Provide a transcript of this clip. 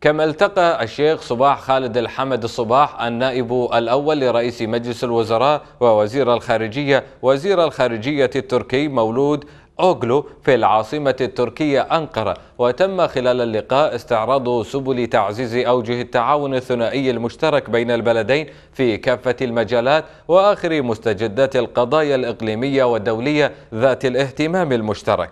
كما التقى الشيخ صباح خالد الحمد الصباح النائب الأول لرئيس مجلس الوزراء ووزير الخارجية وزير الخارجية التركي مولود أوغلو في العاصمة التركية أنقرة وتم خلال اللقاء استعراض سبل تعزيز أوجه التعاون الثنائي المشترك بين البلدين في كافة المجالات وآخر مستجدات القضايا الإقليمية والدولية ذات الاهتمام المشترك